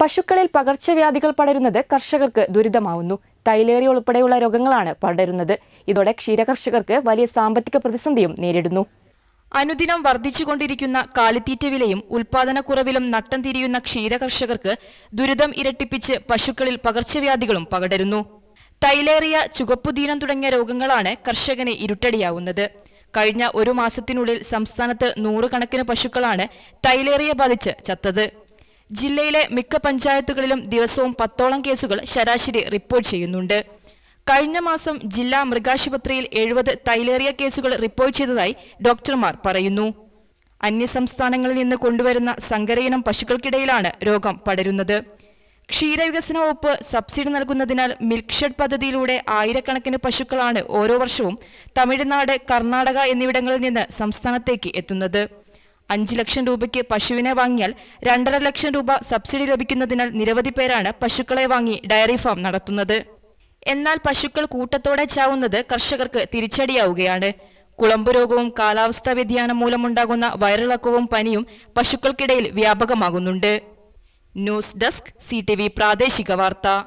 പശുക്കളിൽ പകർച്ചവ്യാധികൾ പടരുന്നത് കർഷകർക്ക് ദുരിതമാവുന്നു തൈലേറി ഉൾപ്പെടെയുള്ള രോഗങ്ങളാണ് പടരുന്നത് ഇതോടെ ക്ഷീരകർഷകർക്ക് വലിയ സാമ്പത്തിക പ്രതിസന്ധിയും നേരിടുന്നു അനുദിനം വർദ്ധിച്ചുകൊണ്ടിരിക്കുന്ന കാലിത്തീറ്റ വിലയും ഉൽപാദനക്കുറവിലും നട്ടം തിരിയുന്ന ക്ഷീരകർഷകർക്ക് ദുരിതം ഇരട്ടിപ്പിച്ച് പശുക്കളിൽ പകർച്ചവ്യാധികളും പകടരുന്നു തൈലേറിയ ചുവപ്പുദീനം തുടങ്ങിയ രോഗങ്ങളാണ് കർഷകനെ ഇരുട്ടടിയാവുന്നത് കഴിഞ്ഞ ഒരു മാസത്തിനുള്ളിൽ സംസ്ഥാനത്ത് നൂറുകണക്കിന് പശുക്കളാണ് തൈലേറിയ ബാധിച്ച് ചത്തത് ജില്ലയിലെ മിക്ക പഞ്ചായത്തുകളിലും ദിവസവും പത്തോളം കേസുകൾ ശരാശരി റിപ്പോർട്ട് ചെയ്യുന്നുണ്ട് കഴിഞ്ഞ മാസം ജില്ലാ മൃഗാശുപത്രിയിൽ എഴുപത് തൈലേറിയ കേസുകൾ റിപ്പോർട്ട് ചെയ്തതായി ഡോക്ടർമാർ പറയുന്നു അന്യസംസ്ഥാനങ്ങളിൽ നിന്ന് കൊണ്ടുവരുന്ന സങ്കരയിനം പശുക്കൾക്കിടയിലാണ് രോഗം പടരുന്നത് ക്ഷീരവികസന വകുപ്പ് സബ്സിഡി നൽകുന്നതിനാൽ മിൽക്ക് ഷെഡ് പദ്ധതിയിലൂടെ ആയിരക്കണക്കിന് പശുക്കളാണ് ഓരോ വർഷവും തമിഴ്നാട് കർണാടക എന്നിവിടങ്ങളിൽ നിന്ന് സംസ്ഥാനത്തേക്ക് എത്തുന്നത് അഞ്ച് ലക്ഷം രൂപയ്ക്ക് പശുവിനെ വാങ്ങിയാൽ രണ്ടര ലക്ഷം രൂപ സബ്സിഡി ലഭിക്കുന്നതിനാൽ നിരവധി പേരാണ് പശുക്കളെ വാങ്ങി ഡയറി ഫാം നടത്തുന്നത് എന്നാൽ പശുക്കൾ കൂട്ടത്തോടെ ചാവുന്നത് കർഷകർക്ക് തിരിച്ചടിയാവുകയാണ് കുളമ്പ് രോഗവും കാലാവസ്ഥാ വ്യതിയാനം മൂലമുണ്ടാകുന്ന വയറിളക്കവും പനിയും പശുക്കൾക്കിടയിൽ വ്യാപകമാകുന്നുണ്ട് ന്യൂസ് ഡെസ്ക് സി പ്രാദേശിക വാർത്ത